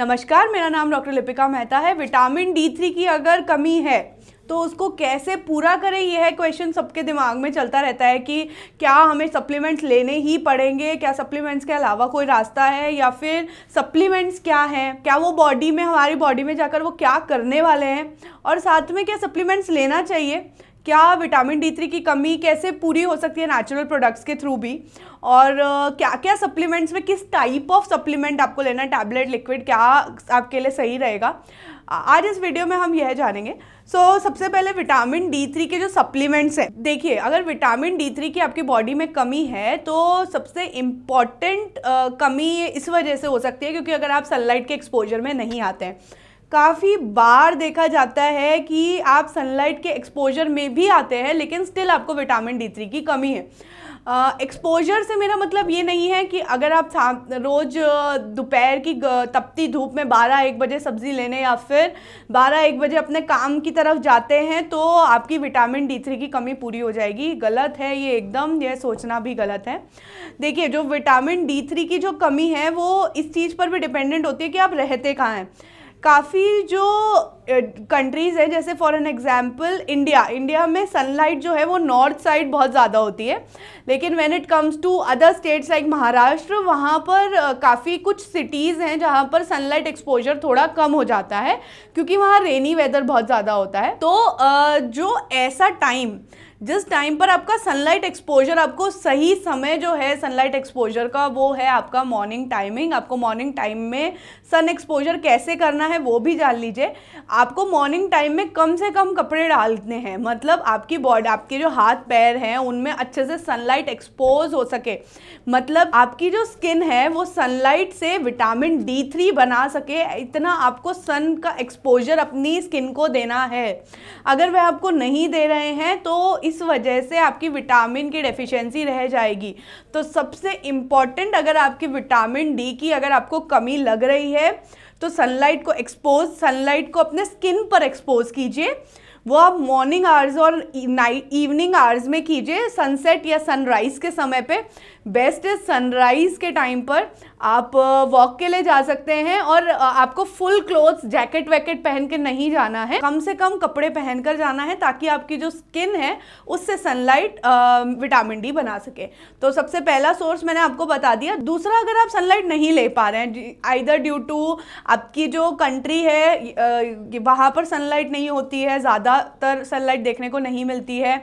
नमस्कार मेरा नाम डॉक्टर लिपिका मेहता है विटामिन डी थ्री की अगर कमी है तो उसको कैसे पूरा करें यह क्वेश्चन सबके दिमाग में चलता रहता है कि क्या हमें सप्लीमेंट्स लेने ही पड़ेंगे क्या सप्लीमेंट्स के अलावा कोई रास्ता है या फिर सप्लीमेंट्स क्या हैं क्या वो बॉडी में हमारी बॉडी में जाकर वो क्या करने वाले हैं और साथ में क्या सप्लीमेंट्स लेना चाहिए क्या विटामिन डी थ्री की कमी कैसे पूरी हो सकती है नेचुरल प्रोडक्ट्स के थ्रू भी और क्या क्या सप्लीमेंट्स में किस टाइप ऑफ सप्लीमेंट आपको लेना है टैबलेट लिक्विड क्या आपके लिए सही रहेगा आज इस वीडियो में हम यह जानेंगे सो so, सबसे पहले विटामिन डी थ्री के जो सप्लीमेंट्स हैं देखिए अगर विटामिन डी थ्री की आपकी बॉडी में कमी है तो सबसे इम्पॉर्टेंट कमी इस वजह से हो सकती है क्योंकि अगर आप सनलाइट के एक्सपोजर में नहीं आते हैं काफ़ी बार देखा जाता है कि आप सनलाइट के एक्सपोजर में भी आते हैं लेकिन स्टिल आपको विटामिन डी थ्री की कमी है एक्सपोजर uh, से मेरा मतलब ये नहीं है कि अगर आप रोज़ दोपहर की तपती धूप में 12 एक बजे सब्ज़ी लेने या फिर 12 एक बजे अपने काम की तरफ जाते हैं तो आपकी विटामिन डी थ्री की कमी पूरी हो जाएगी गलत है ये एकदम यह सोचना भी गलत है देखिए जो विटामिन डी थ्री की जो कमी है वो इस चीज़ पर भी डिपेंडेंट होती है कि आप रहते कहाँ हैं काफ़ी जो कंट्रीज़ है जैसे for an example India India में सनलाइट जो है वो नॉर्थ साइड बहुत ज़्यादा होती है लेकिन when it comes to other states like Maharashtra वहाँ पर काफ़ी कुछ सिटीज़ हैं जहाँ पर सनलाइट एक्सपोजर थोड़ा कम हो जाता है क्योंकि वहाँ रेनी वेदर बहुत ज़्यादा होता है तो जो ऐसा टाइम जिस टाइम पर आपका सनलाइट एक्सपोजर आपको सही समय जो है सनलाइट एक्सपोजर का वो है आपका मॉर्निंग टाइमिंग आपको मॉर्निंग टाइम में सन एक्सपोजर कैसे करना है वो भी जान लीजिए आपको मॉर्निंग टाइम में कम से कम कपड़े डालने हैं मतलब आपकी बॉडी आपके जो हाथ पैर हैं उनमें अच्छे से सनलाइट एक्सपोज हो सके मतलब आपकी जो स्किन है वो सनलाइट से विटामिन डी थ्री बना सके इतना आपको सन का एक्सपोजर अपनी स्किन को देना है अगर वह आपको नहीं दे रहे हैं तो इस वजह से आपकी विटामिन की डेफिशिएंसी रह जाएगी तो सबसे इम्पॉर्टेंट अगर आपकी विटामिन डी की अगर आपको कमी लग रही है तो सनलाइट को एक्सपोज सनलाइट को अपने स्किन पर एक्सपोज कीजिए वो आप मॉर्निंग आवर्स और नाइट इवनिंग आवर्स में कीजिए सनसेट या सनराइज़ के समय पे बेस्ट है सनराइज़ के टाइम पर आप वॉक के लिए जा सकते हैं और आपको फुल क्लोथ्स जैकेट वैकेट पहन के नहीं जाना है कम से कम कपड़े पहन कर जाना है ताकि आपकी जो स्किन है उससे सनलाइट विटामिन डी बना सके तो सबसे पहला सोर्स मैंने आपको बता दिया दूसरा अगर आप सनलाइट नहीं ले पा रहे हैं आइदर ड्यू टू आपकी जो कंट्री है वहाँ पर सनलाइट नहीं होती है ज़्यादातर सनलाइट देखने को नहीं मिलती है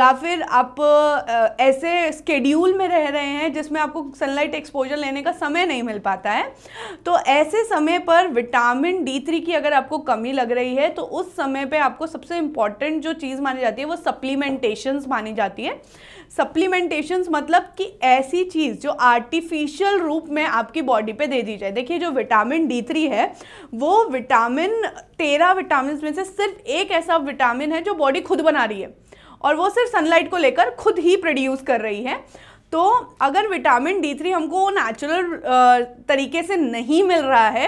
या फिर आप ऐसे स्केड्यूल में रह रहे रहे हैं जिसमें आपको सनलाइट एक्सपोजर लेने का समय नहीं मिल पाता है तो ऐसे समय पर विटामिन डी थ्री की अगर आपको कमी लग रही है तो उस समय पर आपको सबसे इम्पॉर्टेंट जो चीज़ मानी जाती है वो सप्लीमेंटेशंस मानी जाती है सप्लीमेंटेशंस मतलब कि ऐसी चीज़ जो आर्टिफिशियल रूप में आपकी बॉडी पे दे दी जाए देखिए जो विटामिन डी थ्री है वो विटामिन तेरह विटामिन में से सिर्फ एक ऐसा विटामिन है जो बॉडी खुद बना रही है और वो सिर्फ सनलाइट को लेकर खुद ही प्रोड्यूस कर रही है तो अगर विटामिन डी थ्री हमको नेचुरल तरीके से नहीं मिल रहा है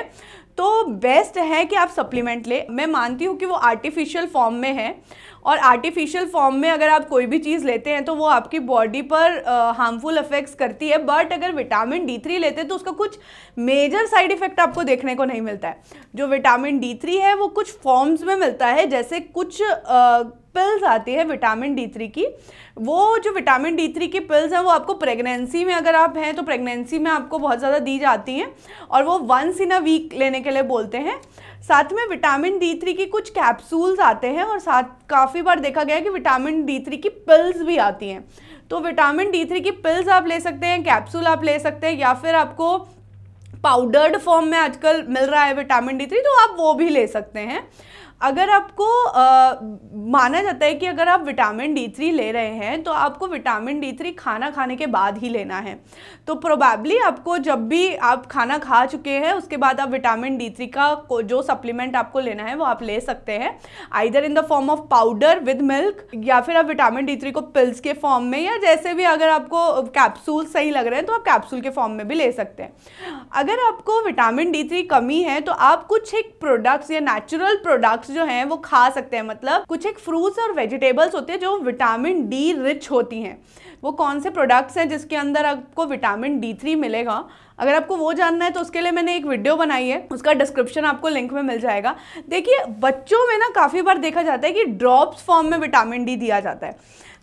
तो बेस्ट है कि आप सप्लीमेंट लें मैं मानती हूँ कि वो आर्टिफिशियल फॉर्म में है और आर्टिफिशियल फॉर्म में अगर आप कोई भी चीज़ लेते हैं तो वो आपकी बॉडी पर हार्मफुल इफ़ेक्ट्स करती है बट अगर विटामिन डी थ्री लेते हैं तो उसका कुछ मेजर साइड इफ़ेक्ट आपको देखने को नहीं मिलता है जो विटामिन डी थ्री है वो कुछ फॉर्म्स में मिलता है जैसे कुछ uh, पिल्स आती है विटामिन डी थ्री की वो जो विटामिन डी थ्री की पिल्स हैं वो आपको प्रेगनेंसी में अगर आप हैं तो प्रेगनेंसी में आपको बहुत ज़्यादा दी जाती हैं और वो वंस इन अ वीक लेने के लिए बोलते हैं साथ में विटामिन डी थ्री की कुछ कैप्सूल्स आते हैं और साथ काफ़ी बार देखा गया है कि विटामिन डी थ्री की पिल्स भी आती हैं तो विटामिन डी थ्री की पिल्स आप ले सकते हैं कैप्सूल आप ले सकते हैं या फिर आपको पाउडर्ड फॉर्म में आजकल मिल रहा है विटामिन डी थ्री तो आप वो भी ले सकते हैं अगर आपको आ, माना जाता है कि अगर आप विटामिन डी थ्री ले रहे हैं तो आपको विटामिन डी थ्री खाना खाने के बाद ही लेना है तो प्रोबेबली आपको जब भी आप खाना खा चुके हैं उसके बाद आप विटामिन डी थ्री का जो सप्लीमेंट आपको लेना है वो आप ले सकते हैं either in the form of powder with milk या फिर आप विटामिन डी थ्री को पिल्स के फॉर्म में या जैसे भी अगर आपको कैप्सूल सही लग रहे हैं तो आप कैप्सूल के फॉर्म में भी ले सकते हैं अगर आपको विटामिन डी थ्री कमी है तो आप कुछ एक प्रोडक्ट्स या नेचुरल प्रोडक्ट्स जो हैं वो खा सकते हैं मतलब कुछ एक फ्रूट्स और वेजिटेबल्स होते हैं जो विटामिन डी रिच होती हैं वो कौन से प्रोडक्ट्स हैं जिसके अंदर आपको विटामिन डी थ्री मिलेगा अगर आपको वो जानना है तो उसके लिए मैंने एक वीडियो बनाई है उसका डिस्क्रिप्शन आपको लिंक में मिल जाएगा देखिए बच्चों में ना काफ़ी बार देखा जाता है कि ड्रॉप्स फॉर्म में विटामिन डी दिया जाता है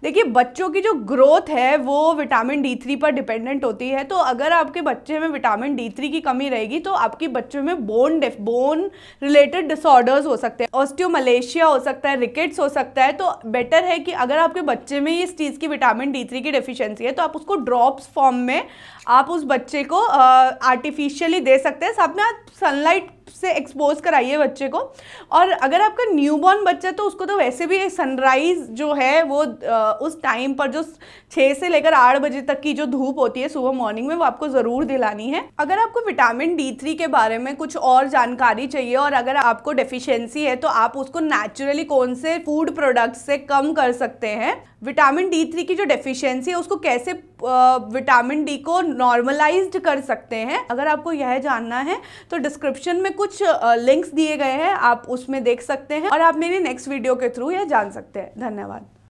देखिए बच्चों की जो ग्रोथ है वो विटामिन डी थ्री पर डिपेंडेंट होती है तो अगर आपके बच्चे में विटामिन डी थ्री की कमी रहेगी तो आपके बच्चों में बोन डेफ बोन रिलेटेड डिसऑर्डर्स हो सकते हैं ऑस्टियोमलेशिया हो सकता है रिकेट्स हो सकता है तो बेटर है कि अगर आपके बच्चे में इस चीज़ की विटामिन डी थ्री की डिफिशेंसी है तो आप उसको ड्रॉप्स फॉर्म में आप उस बच्चे को आर्टिफिशियली दे सकते हैं साथ में आप सनलाइट से एक्सपोज कराइए बच्चे को और अगर आपका न्यू बच्चा है तो उसको तो वैसे भी सनराइज़ जो है वो उस टाइम पर जो छः से लेकर आठ बजे तक की जो धूप होती है सुबह मॉर्निंग में वो आपको ज़रूर दिलानी है अगर आपको विटामिन डी थ्री के बारे में कुछ और जानकारी चाहिए और अगर आपको डेफिशिएंसी है तो आप उसको नेचुरली कौन से फूड प्रोडक्ट से कम कर सकते हैं विटामिन डी थ्री की जो डेफिशिएंसी है उसको कैसे विटामिन डी को नॉर्मलाइज्ड कर सकते हैं अगर आपको यह जानना है तो डिस्क्रिप्शन में कुछ लिंक्स दिए गए हैं आप उसमें देख सकते हैं और आप मेरी नेक्स्ट वीडियो के थ्रू यह जान सकते हैं धन्यवाद